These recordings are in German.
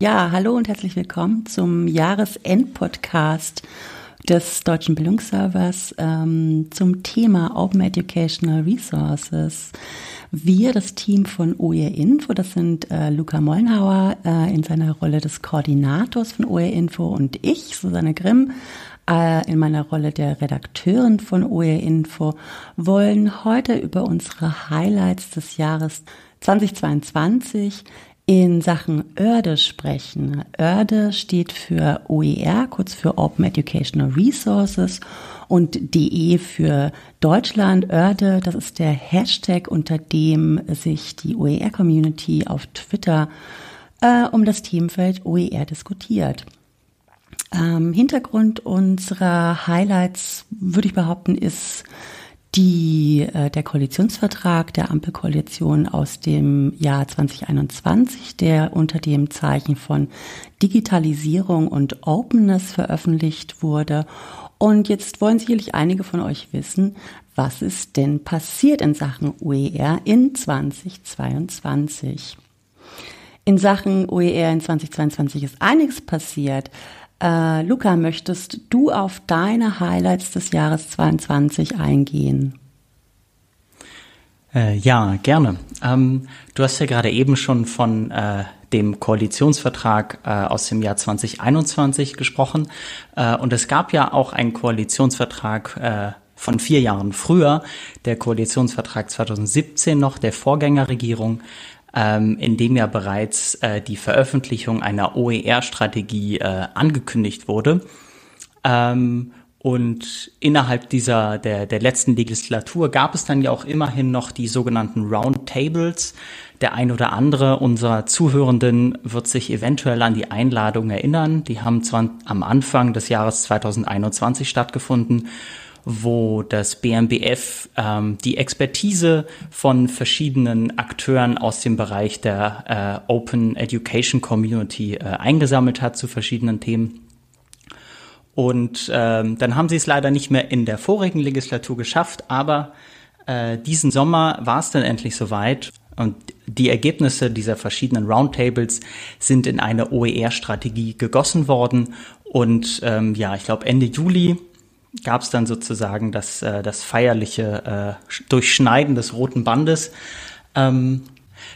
Ja, hallo und herzlich willkommen zum Jahresendpodcast des Deutschen Bildungsservers ähm, zum Thema Open Educational Resources. Wir, das Team von OER Info, das sind äh, Luca Mollenhauer äh, in seiner Rolle des Koordinators von OER Info und ich, Susanne Grimm, äh, in meiner Rolle der Redakteurin von OER Info, wollen heute über unsere Highlights des Jahres 2022 in Sachen Örde sprechen. Örde steht für OER, kurz für Open Educational Resources und DE für Deutschland. Örde, das ist der Hashtag, unter dem sich die OER-Community auf Twitter äh, um das Themenfeld OER diskutiert. Ähm, Hintergrund unserer Highlights, würde ich behaupten, ist die, äh, der Koalitionsvertrag der Ampelkoalition aus dem Jahr 2021, der unter dem Zeichen von Digitalisierung und Openness veröffentlicht wurde. Und jetzt wollen sicherlich einige von euch wissen, was ist denn passiert in Sachen OER in 2022? In Sachen OER in 2022 ist einiges passiert. Äh, Luca, möchtest du auf deine Highlights des Jahres 22 eingehen? Äh, ja, gerne. Ähm, du hast ja gerade eben schon von äh, dem Koalitionsvertrag äh, aus dem Jahr 2021 gesprochen. Äh, und es gab ja auch einen Koalitionsvertrag äh, von vier Jahren früher, der Koalitionsvertrag 2017 noch der Vorgängerregierung, ähm, in dem ja bereits äh, die Veröffentlichung einer OER-Strategie äh, angekündigt wurde. Ähm, und innerhalb dieser der, der letzten Legislatur gab es dann ja auch immerhin noch die sogenannten Roundtables. Der ein oder andere unserer Zuhörenden wird sich eventuell an die Einladung erinnern. Die haben zwar am Anfang des Jahres 2021 stattgefunden wo das BMBF ähm, die Expertise von verschiedenen Akteuren aus dem Bereich der äh, Open Education Community äh, eingesammelt hat zu verschiedenen Themen. Und ähm, dann haben sie es leider nicht mehr in der vorigen Legislatur geschafft, aber äh, diesen Sommer war es dann endlich soweit. Und die Ergebnisse dieser verschiedenen Roundtables sind in eine OER-Strategie gegossen worden. Und ähm, ja, ich glaube, Ende Juli gab es dann sozusagen das, äh, das feierliche äh, Durchschneiden des roten Bandes. Ähm,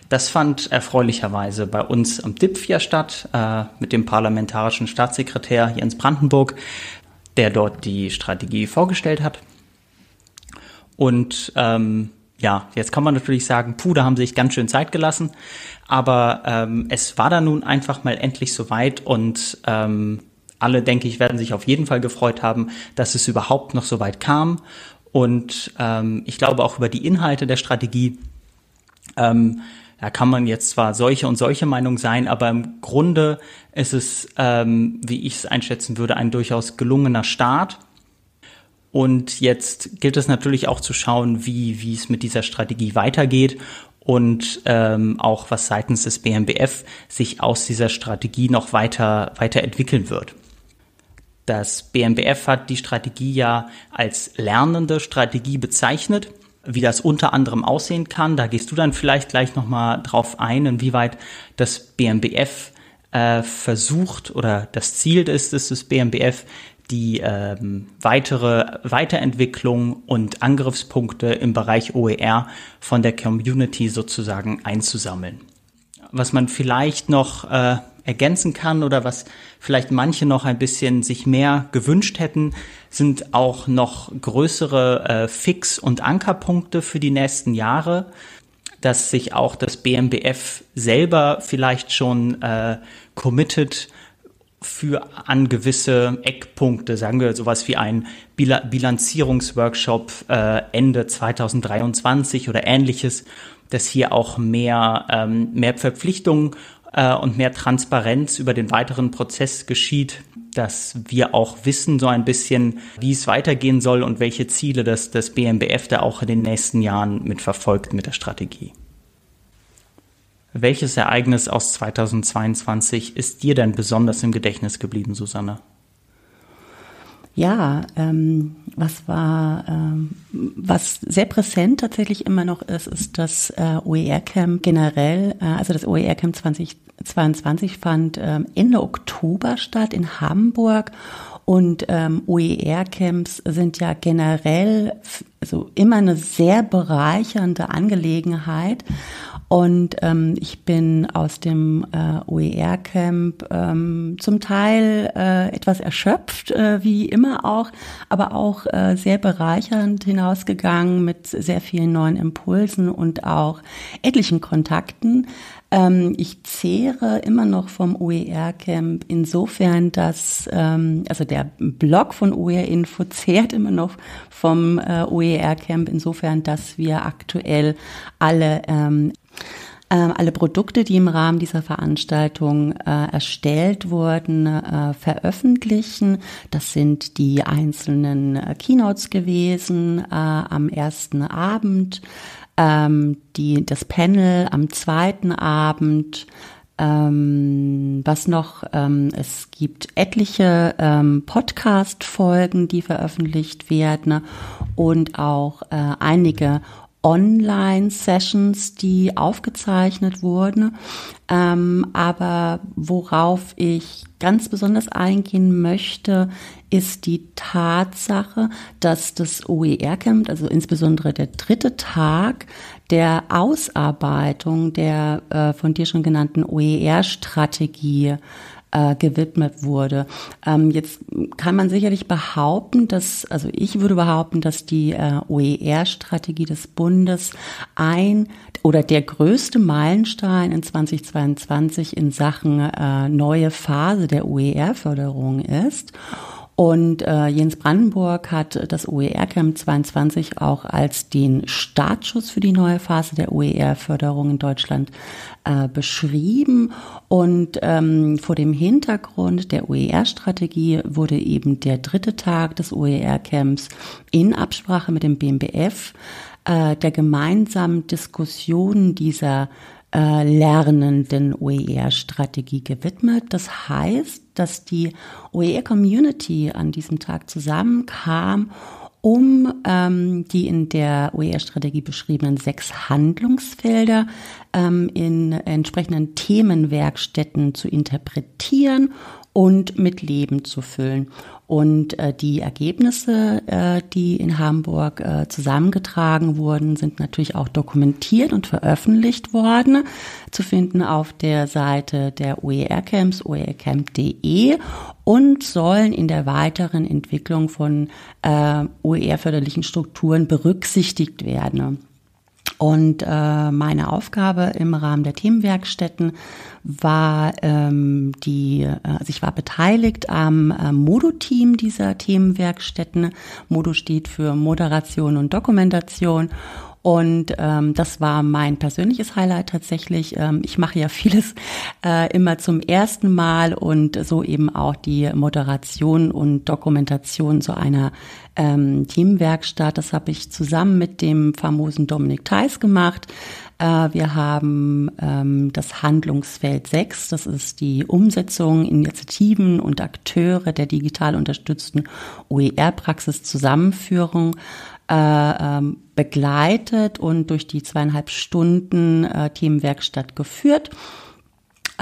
das fand erfreulicherweise bei uns am DIPF ja statt, äh, mit dem parlamentarischen Staatssekretär Jens Brandenburg, der dort die Strategie vorgestellt hat. Und ähm, ja, jetzt kann man natürlich sagen, puh, da haben sie sich ganz schön Zeit gelassen. Aber ähm, es war dann nun einfach mal endlich soweit und ähm, alle, denke ich, werden sich auf jeden Fall gefreut haben, dass es überhaupt noch so weit kam. Und ähm, ich glaube auch über die Inhalte der Strategie. Ähm, da kann man jetzt zwar solche und solche Meinung sein, aber im Grunde ist es, ähm, wie ich es einschätzen würde, ein durchaus gelungener Start. Und jetzt gilt es natürlich auch zu schauen, wie, wie es mit dieser Strategie weitergeht und ähm, auch was seitens des BMBF sich aus dieser Strategie noch weiter, weiter entwickeln wird. Das BMBF hat die Strategie ja als lernende Strategie bezeichnet. Wie das unter anderem aussehen kann, da gehst du dann vielleicht gleich nochmal drauf ein, inwieweit das BMBF äh, versucht oder das Ziel ist, ist das BMBF, die ähm, weitere Weiterentwicklung und Angriffspunkte im Bereich OER von der Community sozusagen einzusammeln. Was man vielleicht noch äh, ergänzen kann oder was vielleicht manche noch ein bisschen sich mehr gewünscht hätten, sind auch noch größere äh, Fix- und Ankerpunkte für die nächsten Jahre, dass sich auch das BMBF selber vielleicht schon äh, committed für an gewisse Eckpunkte, sagen wir sowas wie ein Bil Bilanzierungsworkshop äh, Ende 2023 oder ähnliches, dass hier auch mehr, ähm, mehr Verpflichtungen äh, und mehr Transparenz über den weiteren Prozess geschieht, dass wir auch wissen so ein bisschen, wie es weitergehen soll und welche Ziele das, das BMBF da auch in den nächsten Jahren mitverfolgt mit der Strategie. Welches Ereignis aus 2022 ist dir denn besonders im Gedächtnis geblieben, Susanne? ja, ähm, was war, ähm, was sehr präsent tatsächlich immer noch ist, ist das äh, OER-Camp generell. Äh, also das OER-Camp 2022 fand ähm, Ende Oktober statt in Hamburg. Und ähm, OER-Camps sind ja generell also immer eine sehr bereichernde Angelegenheit. Und ähm, ich bin aus dem äh, OER-Camp ähm, zum Teil äh, etwas erschöpft, äh, wie immer auch, aber auch äh, sehr bereichernd hinausgegangen mit sehr vielen neuen Impulsen und auch etlichen Kontakten. Ähm, ich zehre immer noch vom OER-Camp insofern, dass, ähm, also der Blog von OER Info zehrt immer noch vom äh, OER-Camp insofern, dass wir aktuell alle ähm, äh, alle Produkte, die im Rahmen dieser Veranstaltung äh, erstellt wurden, äh, veröffentlichen. Das sind die einzelnen äh, Keynotes gewesen äh, am ersten Abend ähm, die, das Panel am zweiten Abend. Ähm, was noch? Ähm, es gibt etliche ähm, Podcast-Folgen, die veröffentlicht werden und auch äh, einige Online-Sessions, die aufgezeichnet wurden. Ähm, aber worauf ich ganz besonders eingehen möchte, ist die Tatsache, dass das OER-Camp, also insbesondere der dritte Tag der Ausarbeitung der äh, von dir schon genannten OER-Strategie, äh, gewidmet wurde. Ähm, jetzt kann man sicherlich behaupten, dass, also ich würde behaupten, dass die äh, OER-Strategie des Bundes ein oder der größte Meilenstein in 2022 in Sachen äh, neue Phase der OER-Förderung ist. Und äh, Jens Brandenburg hat das OER-Camp 22 auch als den Startschuss für die neue Phase der OER-Förderung in Deutschland äh, beschrieben. Und ähm, vor dem Hintergrund der OER-Strategie wurde eben der dritte Tag des OER-Camps in Absprache mit dem BMBF äh, der gemeinsamen Diskussion dieser äh, lernenden OER-Strategie gewidmet. Das heißt, dass die OER-Community an diesem Tag zusammenkam, um ähm, die in der OER-Strategie beschriebenen sechs Handlungsfelder ähm, in entsprechenden Themenwerkstätten zu interpretieren und mit Leben zu füllen. Und äh, die Ergebnisse, äh, die in Hamburg äh, zusammengetragen wurden, sind natürlich auch dokumentiert und veröffentlicht worden, zu finden auf der Seite der OER-Camps, oercamp.de und sollen in der weiteren Entwicklung von äh, OER-förderlichen Strukturen berücksichtigt werden. Und äh, meine Aufgabe im Rahmen der Themenwerkstätten war ähm, die, äh, also ich war beteiligt am äh, Modo-Team dieser Themenwerkstätten. Modo steht für Moderation und Dokumentation. Und ähm, das war mein persönliches Highlight tatsächlich. Ähm, ich mache ja vieles äh, immer zum ersten Mal und so eben auch die Moderation und Dokumentation zu einer ähm, Teamwerkstatt. Das habe ich zusammen mit dem famosen Dominik Theis gemacht. Äh, wir haben ähm, das Handlungsfeld 6, das ist die Umsetzung, Initiativen und Akteure der digital unterstützten OER-Praxis Zusammenführung äh, ähm, begleitet und durch die zweieinhalb Stunden äh, Themenwerkstatt geführt.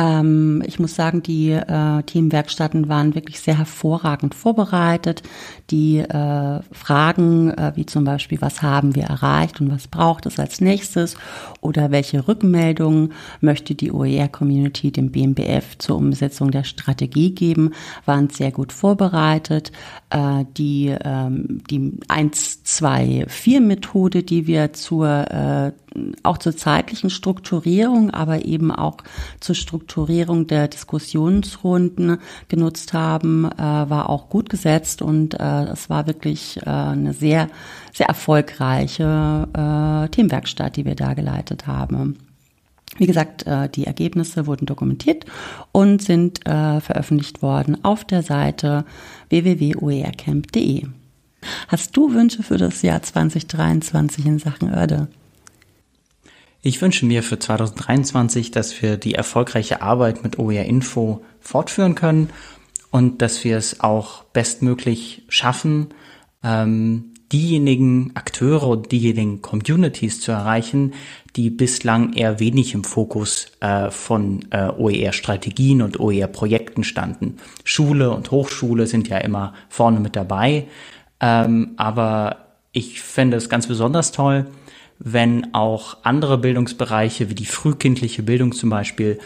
Ähm, ich muss sagen, die äh, Themenwerkstatten waren wirklich sehr hervorragend vorbereitet. Die äh, Fragen, äh, wie zum Beispiel, was haben wir erreicht und was braucht es als nächstes oder welche Rückmeldungen möchte die OER-Community dem BMBF zur Umsetzung der Strategie geben, waren sehr gut vorbereitet. Äh, die, ähm, die 1-2-4-Methode, die wir zur äh, auch zur zeitlichen Strukturierung, aber eben auch zur Strukturierung der Diskussionsrunden genutzt haben, äh, war auch gut gesetzt und äh, es war wirklich äh, eine sehr, sehr erfolgreiche äh, Themenwerkstatt, die wir da geleitet haben. Wie gesagt, äh, die Ergebnisse wurden dokumentiert und sind äh, veröffentlicht worden auf der Seite www.oercamp.de. Hast du Wünsche für das Jahr 2023 in Sachen Erde? Ich wünsche mir für 2023, dass wir die erfolgreiche Arbeit mit OER Info fortführen können und dass wir es auch bestmöglich schaffen, ähm, diejenigen Akteure und diejenigen Communities zu erreichen, die bislang eher wenig im Fokus äh, von äh, OER-Strategien und OER-Projekten standen. Schule und Hochschule sind ja immer vorne mit dabei, ähm, aber ich fände es ganz besonders toll, wenn auch andere Bildungsbereiche wie die frühkindliche Bildung zum Beispiel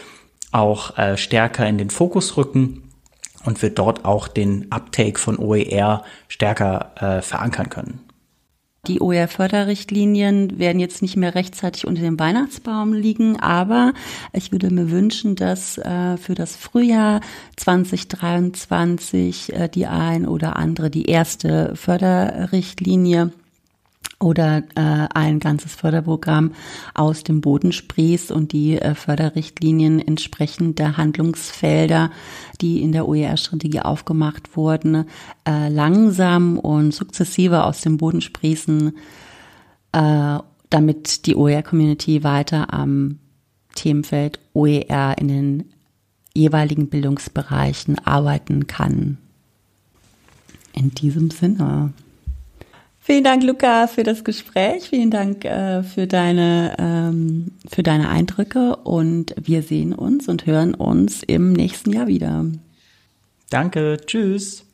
auch äh, stärker in den Fokus rücken und wir dort auch den Uptake von OER stärker äh, verankern können. Die OER-Förderrichtlinien werden jetzt nicht mehr rechtzeitig unter dem Weihnachtsbaum liegen, aber ich würde mir wünschen, dass äh, für das Frühjahr 2023 äh, die ein oder andere, die erste Förderrichtlinie oder äh, ein ganzes Förderprogramm aus dem Boden sprießt und die äh, Förderrichtlinien entsprechend der Handlungsfelder, die in der OER-Strategie aufgemacht wurden, äh, langsam und sukzessive aus dem Boden sprießen, äh, damit die OER-Community weiter am Themenfeld OER in den jeweiligen Bildungsbereichen arbeiten kann. In diesem Sinne. Vielen Dank, Luca, für das Gespräch. Vielen Dank äh, für, deine, ähm, für deine Eindrücke. Und wir sehen uns und hören uns im nächsten Jahr wieder. Danke, tschüss.